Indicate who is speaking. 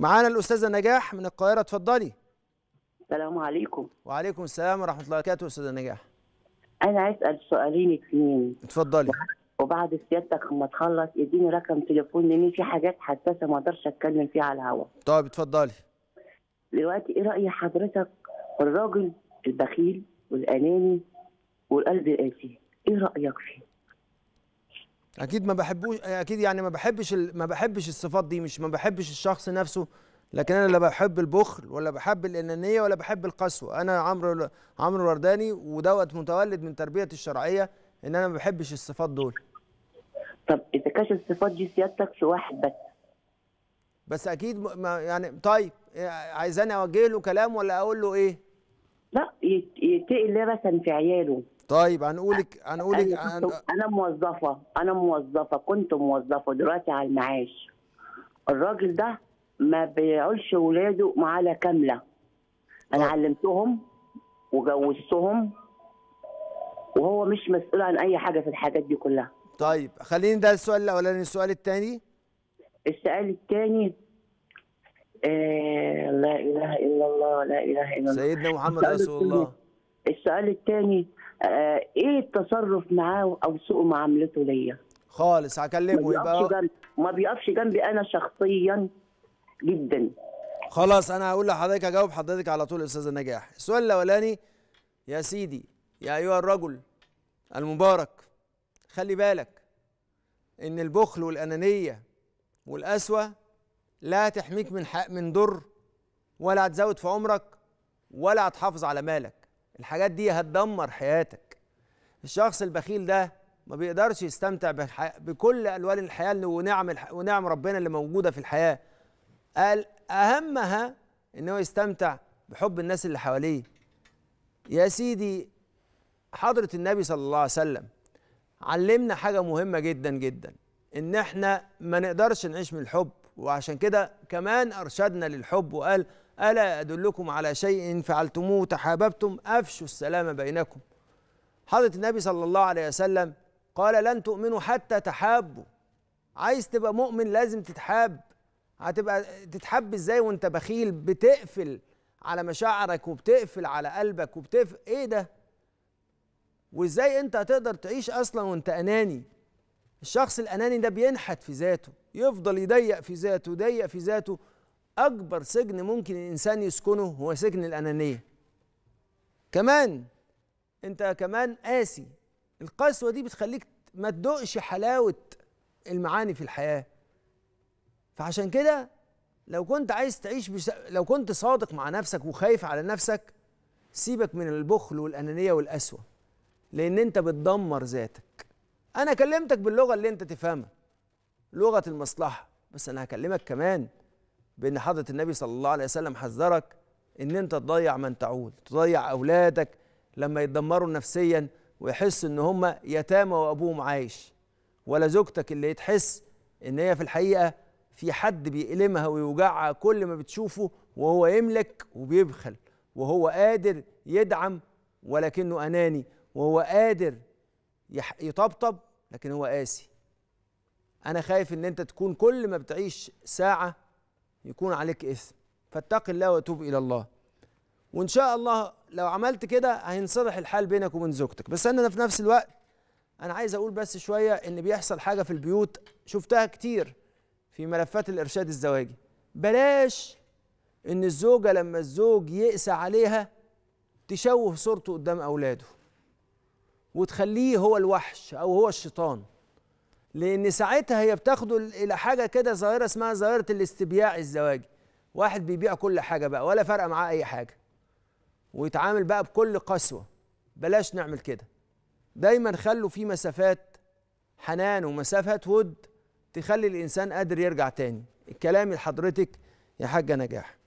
Speaker 1: معانا الاستاذه نجاح من القاهره اتفضلي السلام عليكم وعليكم السلام ورحمه الله وبركاته استاذه نجاح انا عايز اسال سؤالين اثنين اتفضلي وبعد سيادتك لما تخلص اديني رقم تليفون لان في حاجات حساسه ما اقدرش اتكلم فيها على الهوا طيب اتفضلي دلوقتي ايه راي حضرتك الراجل البخيل والاناني والقلب القاسي ايه رايك فيه اكيد ما بحبوش اكيد يعني ما بحبش ال... ما بحبش الصفات دي مش ما بحبش الشخص نفسه لكن انا لا بحب البخل ولا بحب الانانيه ولا بحب القسوه انا عمرو عمرو الورداني ودوت متولد من تربيه الشرعيه ان انا ما بحبش الصفات دول طب اذا كانت الصفات دي سيادتك في واحد بس بس اكيد ما يعني طيب عايزاني اوجه له كلام ولا اقول له ايه لا يتقي الله مثلا في عياله طيب هنقولك هنقولك أيوة. أنا, انا موظفه انا موظفه كنت موظفه دلوقتي على المعاش الراجل ده ما بيعولش ولاده معاله كامله انا أوه. علمتهم وجوزتهم وهو مش مسؤول عن اي حاجه في الحاجات دي كلها طيب خليني ده السؤال الاولاني السؤال الثاني السؤال الثاني آه ولا اله الا الله سيدنا محمد رسول الله السؤال الثاني آه ايه التصرف معاه او سوء معاملته ليا خالص هكلمه يبقى ما بيقفش جنبي انا شخصيا جدا خلاص انا هقول لحضرتك اجاوب حضرتك على طول استاذ نجاح السؤال الاولاني يا سيدي يا ايها الرجل المبارك خلي بالك ان البخل والانانيه والقسوه لا تحميك من حق من ضر ولا هتزود في عمرك ولا هتحافظ على مالك الحاجات دي هتدمر حياتك الشخص البخيل ده ما بيقدرش يستمتع بكل الوان الحياه ونعم ونعم ربنا اللي موجوده في الحياه قال اهمها ان هو يستمتع بحب الناس اللي حواليه يا سيدي حضره النبي صلى الله عليه وسلم علمنا حاجه مهمه جدا جدا ان احنا ما نقدرش نعيش من الحب وعشان كده كمان أرشدنا للحب وقال ألا أدلكم على شيء إن فعلتموه تحاببتم أفشوا السلام بينكم حضرة النبي صلى الله عليه وسلم قال لن تؤمنوا حتى تحابوا عايز تبقى مؤمن لازم تتحاب هتبقى تتحب ازاي وانت بخيل بتقفل على مشاعرك وبتقفل على قلبك وبتقفل ايه ده وازاي انت هتقدر تعيش اصلا وانت اناني الشخص الاناني ده بينحت في ذاته يفضل يضيق في ذاته يضيق في ذاته اكبر سجن ممكن الانسان يسكنه هو سجن الانانيه كمان انت كمان قاسي القسوه دي بتخليك ما تدوقش حلاوه المعاني في الحياه فعشان كده لو كنت عايز تعيش بس... لو كنت صادق مع نفسك وخايف على نفسك سيبك من البخل والانانيه والقسوه لان انت بتدمر ذاتك انا كلمتك باللغه اللي انت تفهمها لغه المصلحه بس انا هكلمك كمان بان حضره النبي صلى الله عليه وسلم حذرك ان انت تضيع من تعول تضيع اولادك لما يتدمروا نفسيا ويحس ان هم يتامى وابوهم عايش ولا زوجتك اللي تحس ان هي في الحقيقه في حد بيألمها ويوجعها كل ما بتشوفه وهو يملك وبيبخل وهو قادر يدعم ولكنه اناني وهو قادر يطبطب لكن هو قاسي انا خايف ان انت تكون كل ما بتعيش ساعه يكون عليك اثم فاتق الله وتوب الى الله وان شاء الله لو عملت كده هينصلح الحال بينك وبين زوجتك بس انا في نفس الوقت انا عايز اقول بس شويه ان بيحصل حاجه في البيوت شفتها كتير في ملفات الارشاد الزواجي بلاش ان الزوجه لما الزوج يقسى عليها تشوه صورته قدام اولاده وتخليه هو الوحش او هو الشيطان لان ساعتها هي بتاخده الى حاجه كده ظاهره اسمها ظاهره الاستبياع الزواجي واحد بيبيع كل حاجه بقى ولا فارقه معاه اي حاجه ويتعامل بقى بكل قسوه بلاش نعمل كده دايما خلوا في مسافات حنان ومسافات ود تخلي الانسان قادر يرجع تاني الكلام لحضرتك يا حاجه نجاح